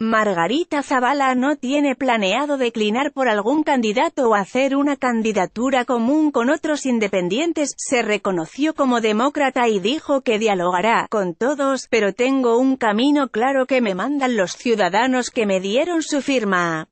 Margarita Zavala no tiene planeado declinar por algún candidato o hacer una candidatura común con otros independientes, se reconoció como demócrata y dijo que dialogará con todos, pero tengo un camino claro que me mandan los ciudadanos que me dieron su firma.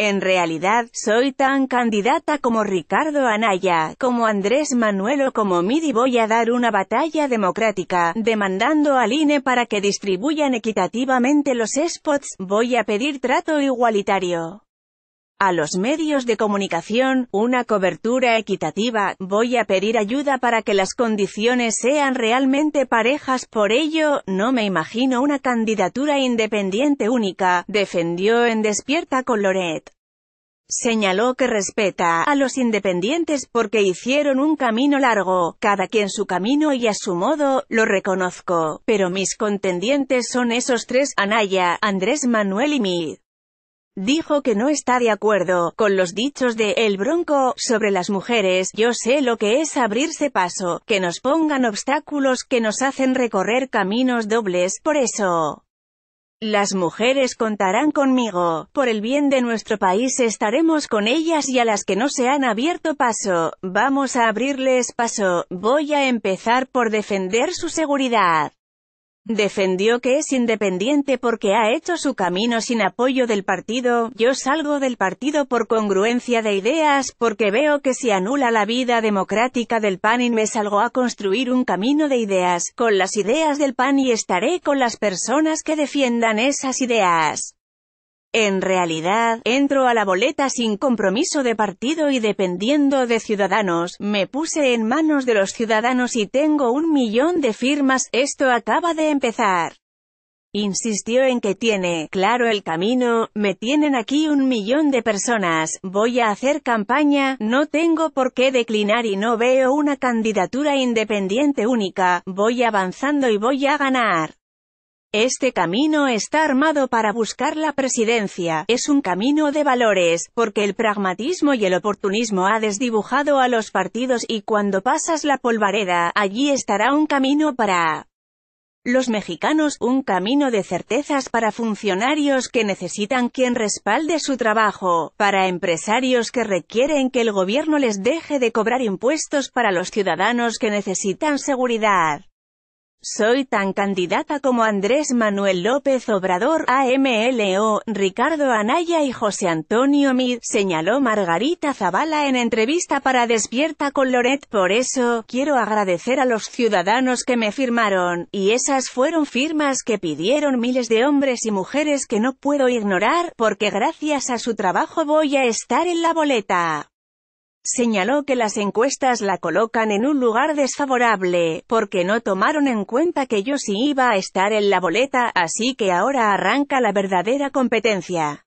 En realidad, soy tan candidata como Ricardo Anaya, como Andrés Manuel o como Midi voy a dar una batalla democrática, demandando al INE para que distribuyan equitativamente los spots, voy a pedir trato igualitario. A los medios de comunicación, una cobertura equitativa, voy a pedir ayuda para que las condiciones sean realmente parejas por ello, no me imagino una candidatura independiente única, defendió en Despierta con Loret. Señaló que respeta a los independientes porque hicieron un camino largo, cada quien su camino y a su modo, lo reconozco, pero mis contendientes son esos tres, Anaya, Andrés Manuel y Mid dijo que no está de acuerdo con los dichos de El Bronco sobre las mujeres, yo sé lo que es abrirse paso, que nos pongan obstáculos que nos hacen recorrer caminos dobles, por eso... Las mujeres contarán conmigo, por el bien de nuestro país estaremos con ellas y a las que no se han abierto paso, vamos a abrirles paso, voy a empezar por defender su seguridad. Defendió que es independiente porque ha hecho su camino sin apoyo del partido, yo salgo del partido por congruencia de ideas, porque veo que si anula la vida democrática del PAN y me salgo a construir un camino de ideas, con las ideas del PAN y estaré con las personas que defiendan esas ideas. En realidad, entro a la boleta sin compromiso de partido y dependiendo de ciudadanos, me puse en manos de los ciudadanos y tengo un millón de firmas, esto acaba de empezar. Insistió en que tiene, claro el camino, me tienen aquí un millón de personas, voy a hacer campaña, no tengo por qué declinar y no veo una candidatura independiente única, voy avanzando y voy a ganar. Este camino está armado para buscar la presidencia, es un camino de valores, porque el pragmatismo y el oportunismo ha desdibujado a los partidos y cuando pasas la polvareda, allí estará un camino para los mexicanos, un camino de certezas para funcionarios que necesitan quien respalde su trabajo, para empresarios que requieren que el gobierno les deje de cobrar impuestos para los ciudadanos que necesitan seguridad. Soy tan candidata como Andrés Manuel López Obrador, AMLO, Ricardo Anaya y José Antonio Mid, señaló Margarita Zavala en entrevista para Despierta con Loret. Por eso, quiero agradecer a los ciudadanos que me firmaron, y esas fueron firmas que pidieron miles de hombres y mujeres que no puedo ignorar, porque gracias a su trabajo voy a estar en la boleta. Señaló que las encuestas la colocan en un lugar desfavorable, porque no tomaron en cuenta que yo sí iba a estar en la boleta, así que ahora arranca la verdadera competencia.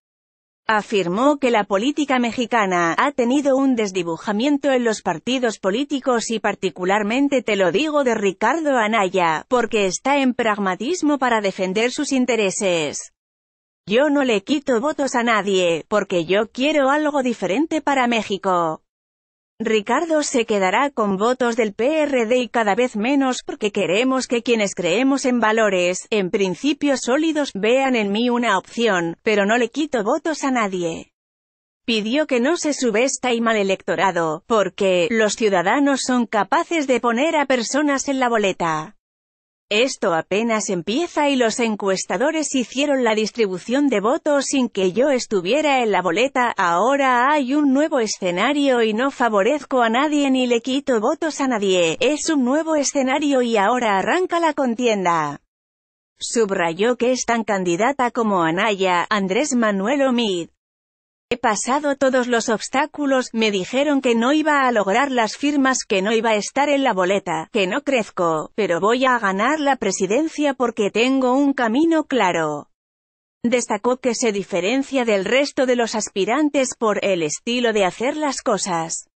Afirmó que la política mexicana ha tenido un desdibujamiento en los partidos políticos y particularmente te lo digo de Ricardo Anaya, porque está en pragmatismo para defender sus intereses. Yo no le quito votos a nadie, porque yo quiero algo diferente para México. Ricardo se quedará con votos del PRD y cada vez menos porque queremos que quienes creemos en valores, en principios sólidos, vean en mí una opción, pero no le quito votos a nadie. Pidió que no se subesta y mal electorado, porque los ciudadanos son capaces de poner a personas en la boleta. Esto apenas empieza y los encuestadores hicieron la distribución de votos sin que yo estuviera en la boleta, ahora hay un nuevo escenario y no favorezco a nadie ni le quito votos a nadie, es un nuevo escenario y ahora arranca la contienda. Subrayó que es tan candidata como Anaya, Andrés Manuel Omid. He pasado todos los obstáculos, me dijeron que no iba a lograr las firmas, que no iba a estar en la boleta, que no crezco, pero voy a ganar la presidencia porque tengo un camino claro. Destacó que se diferencia del resto de los aspirantes por el estilo de hacer las cosas.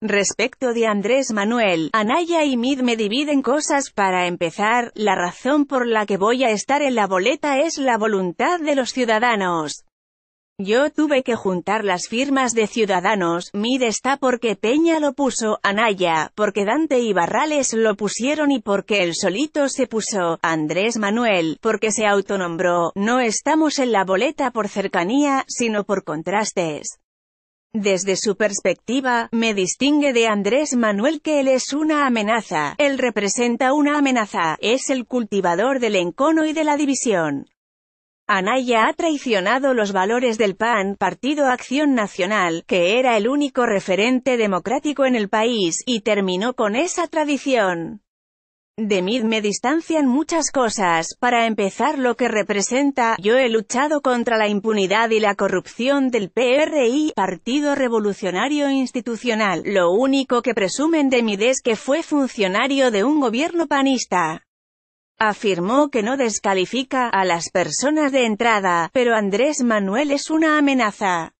Respecto de Andrés Manuel, Anaya y Mid me dividen cosas para empezar, la razón por la que voy a estar en la boleta es la voluntad de los ciudadanos. Yo tuve que juntar las firmas de Ciudadanos, Mide está porque Peña lo puso, Anaya, porque Dante y Barrales lo pusieron y porque él solito se puso, Andrés Manuel, porque se autonombró, no estamos en la boleta por cercanía, sino por contrastes. Desde su perspectiva, me distingue de Andrés Manuel que él es una amenaza, él representa una amenaza, es el cultivador del encono y de la división. Anaya ha traicionado los valores del PAN, Partido Acción Nacional, que era el único referente democrático en el país, y terminó con esa tradición. De mí me distancian muchas cosas, para empezar lo que representa, yo he luchado contra la impunidad y la corrupción del PRI, Partido Revolucionario Institucional, lo único que presumen de mí es que fue funcionario de un gobierno panista. Afirmó que no descalifica a las personas de entrada, pero Andrés Manuel es una amenaza.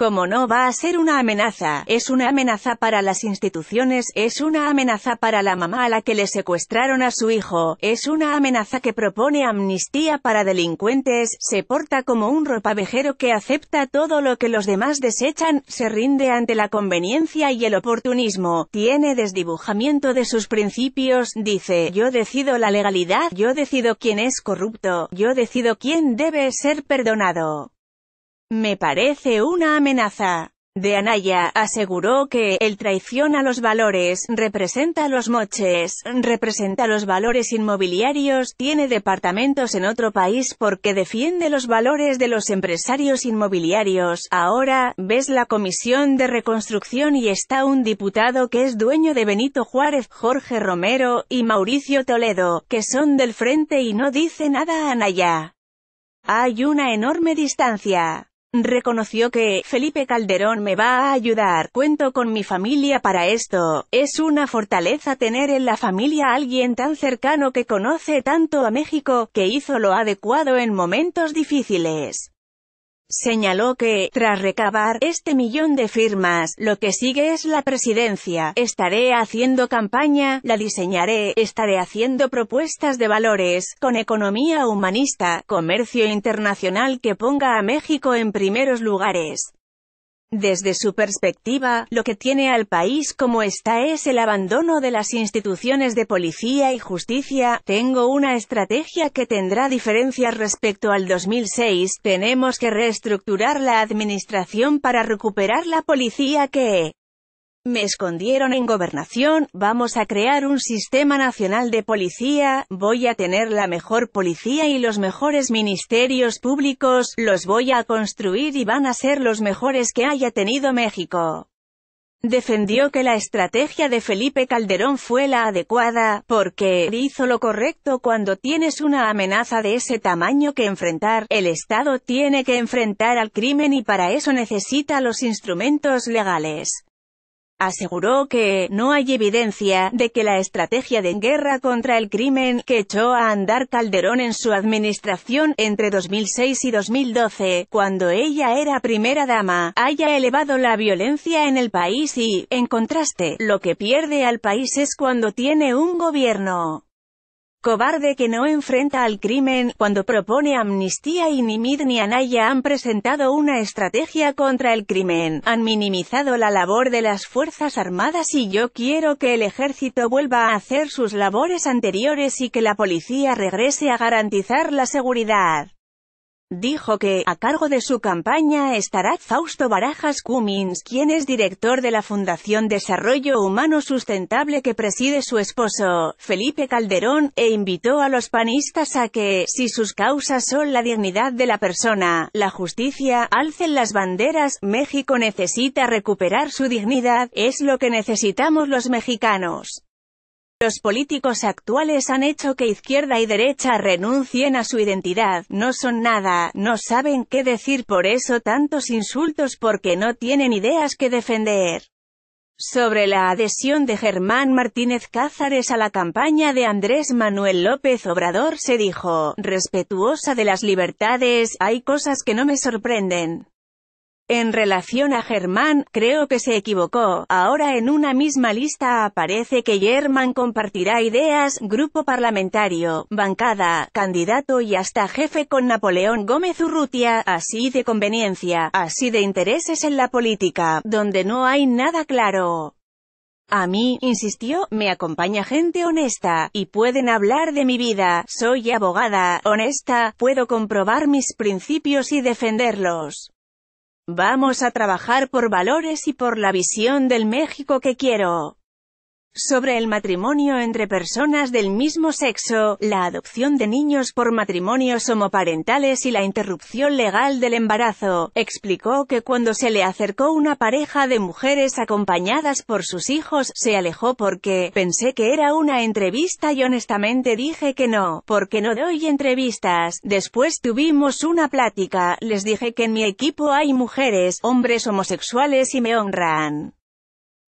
Como no va a ser una amenaza, es una amenaza para las instituciones, es una amenaza para la mamá a la que le secuestraron a su hijo, es una amenaza que propone amnistía para delincuentes, se porta como un ropavejero que acepta todo lo que los demás desechan, se rinde ante la conveniencia y el oportunismo, tiene desdibujamiento de sus principios, dice, yo decido la legalidad, yo decido quién es corrupto, yo decido quién debe ser perdonado. Me parece una amenaza. De Anaya aseguró que el traición a los valores, representa a los moches, representa los valores inmobiliarios, tiene departamentos en otro país porque defiende los valores de los empresarios inmobiliarios. Ahora, ves la comisión de reconstrucción y está un diputado que es dueño de Benito Juárez, Jorge Romero, y Mauricio Toledo, que son del frente y no dice nada a Anaya. Hay una enorme distancia. Reconoció que, Felipe Calderón me va a ayudar, cuento con mi familia para esto, es una fortaleza tener en la familia a alguien tan cercano que conoce tanto a México, que hizo lo adecuado en momentos difíciles. Señaló que, tras recabar este millón de firmas, lo que sigue es la presidencia, estaré haciendo campaña, la diseñaré, estaré haciendo propuestas de valores, con economía humanista, comercio internacional que ponga a México en primeros lugares. Desde su perspectiva, lo que tiene al país como está es el abandono de las instituciones de policía y justicia. Tengo una estrategia que tendrá diferencias respecto al 2006. Tenemos que reestructurar la administración para recuperar la policía que me escondieron en gobernación, vamos a crear un sistema nacional de policía, voy a tener la mejor policía y los mejores ministerios públicos, los voy a construir y van a ser los mejores que haya tenido México. Defendió que la estrategia de Felipe Calderón fue la adecuada, porque hizo lo correcto cuando tienes una amenaza de ese tamaño que enfrentar, el Estado tiene que enfrentar al crimen y para eso necesita los instrumentos legales aseguró que no hay evidencia de que la estrategia de guerra contra el crimen que echó a andar Calderón en su administración entre 2006 y 2012, cuando ella era primera dama, haya elevado la violencia en el país y, en contraste, lo que pierde al país es cuando tiene un gobierno cobarde que no enfrenta al crimen, cuando propone amnistía y ni ni Anaya han presentado una estrategia contra el crimen, han minimizado la labor de las Fuerzas Armadas y yo quiero que el ejército vuelva a hacer sus labores anteriores y que la policía regrese a garantizar la seguridad dijo que, a cargo de su campaña estará Fausto Barajas Cummins, quien es director de la Fundación Desarrollo Humano Sustentable que preside su esposo, Felipe Calderón, e invitó a los panistas a que, si sus causas son la dignidad de la persona, la justicia, alcen las banderas, México necesita recuperar su dignidad, es lo que necesitamos los mexicanos. Los políticos actuales han hecho que izquierda y derecha renuncien a su identidad, no son nada, no saben qué decir por eso tantos insultos porque no tienen ideas que defender. Sobre la adhesión de Germán Martínez Cázares a la campaña de Andrés Manuel López Obrador se dijo, respetuosa de las libertades, hay cosas que no me sorprenden. En relación a Germán, creo que se equivocó, ahora en una misma lista aparece que Germán compartirá ideas, grupo parlamentario, bancada, candidato y hasta jefe con Napoleón Gómez Urrutia, así de conveniencia, así de intereses en la política, donde no hay nada claro. A mí, insistió, me acompaña gente honesta, y pueden hablar de mi vida, soy abogada, honesta, puedo comprobar mis principios y defenderlos. Vamos a trabajar por valores y por la visión del México que quiero sobre el matrimonio entre personas del mismo sexo, la adopción de niños por matrimonios homoparentales y la interrupción legal del embarazo. Explicó que cuando se le acercó una pareja de mujeres acompañadas por sus hijos, se alejó porque pensé que era una entrevista y honestamente dije que no, porque no doy entrevistas. Después tuvimos una plática, les dije que en mi equipo hay mujeres, hombres homosexuales y me honran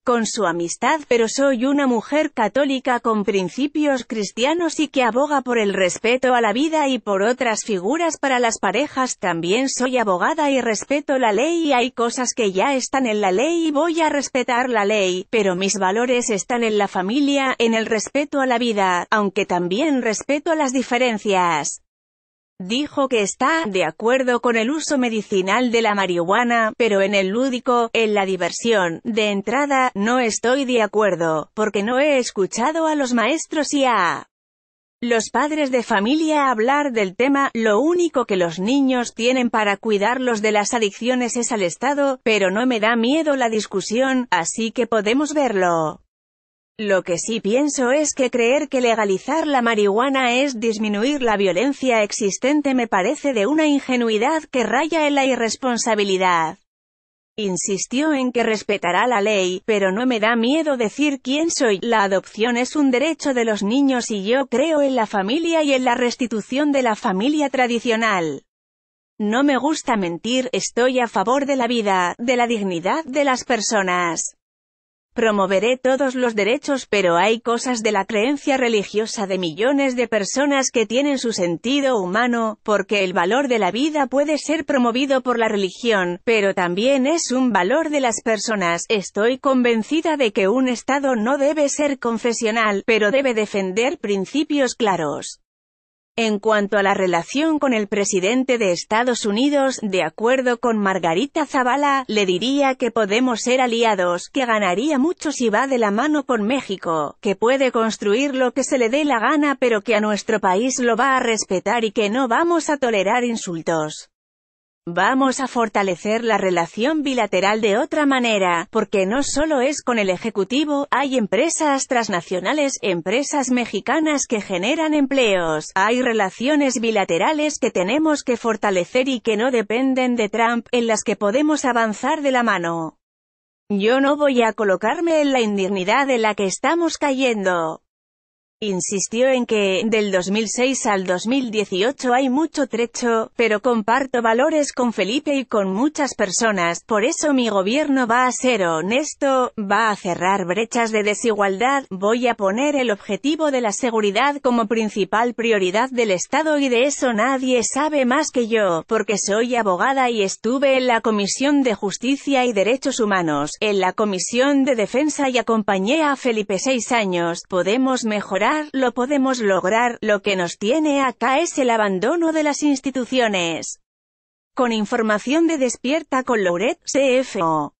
con su amistad, pero soy una mujer católica con principios cristianos y que aboga por el respeto a la vida y por otras figuras para las parejas. También soy abogada y respeto la ley y hay cosas que ya están en la ley y voy a respetar la ley, pero mis valores están en la familia, en el respeto a la vida, aunque también respeto las diferencias dijo que está de acuerdo con el uso medicinal de la marihuana, pero en el lúdico, en la diversión, de entrada, no estoy de acuerdo, porque no he escuchado a los maestros y a los padres de familia hablar del tema, lo único que los niños tienen para cuidarlos de las adicciones es al Estado, pero no me da miedo la discusión, así que podemos verlo. Lo que sí pienso es que creer que legalizar la marihuana es disminuir la violencia existente me parece de una ingenuidad que raya en la irresponsabilidad. Insistió en que respetará la ley, pero no me da miedo decir quién soy. La adopción es un derecho de los niños y yo creo en la familia y en la restitución de la familia tradicional. No me gusta mentir, estoy a favor de la vida, de la dignidad de las personas. Promoveré todos los derechos pero hay cosas de la creencia religiosa de millones de personas que tienen su sentido humano, porque el valor de la vida puede ser promovido por la religión, pero también es un valor de las personas. Estoy convencida de que un Estado no debe ser confesional, pero debe defender principios claros. En cuanto a la relación con el presidente de Estados Unidos, de acuerdo con Margarita Zavala, le diría que podemos ser aliados, que ganaría mucho si va de la mano con México, que puede construir lo que se le dé la gana pero que a nuestro país lo va a respetar y que no vamos a tolerar insultos. Vamos a fortalecer la relación bilateral de otra manera, porque no solo es con el Ejecutivo, hay empresas transnacionales, empresas mexicanas que generan empleos, hay relaciones bilaterales que tenemos que fortalecer y que no dependen de Trump, en las que podemos avanzar de la mano. Yo no voy a colocarme en la indignidad en la que estamos cayendo. Insistió en que, del 2006 al 2018 hay mucho trecho, pero comparto valores con Felipe y con muchas personas, por eso mi gobierno va a ser honesto, va a cerrar brechas de desigualdad, voy a poner el objetivo de la seguridad como principal prioridad del Estado y de eso nadie sabe más que yo, porque soy abogada y estuve en la Comisión de Justicia y Derechos Humanos, en la Comisión de Defensa y acompañé a Felipe seis años, podemos mejorar lo podemos lograr, lo que nos tiene acá es el abandono de las instituciones. Con información de Despierta con Loret, CFO.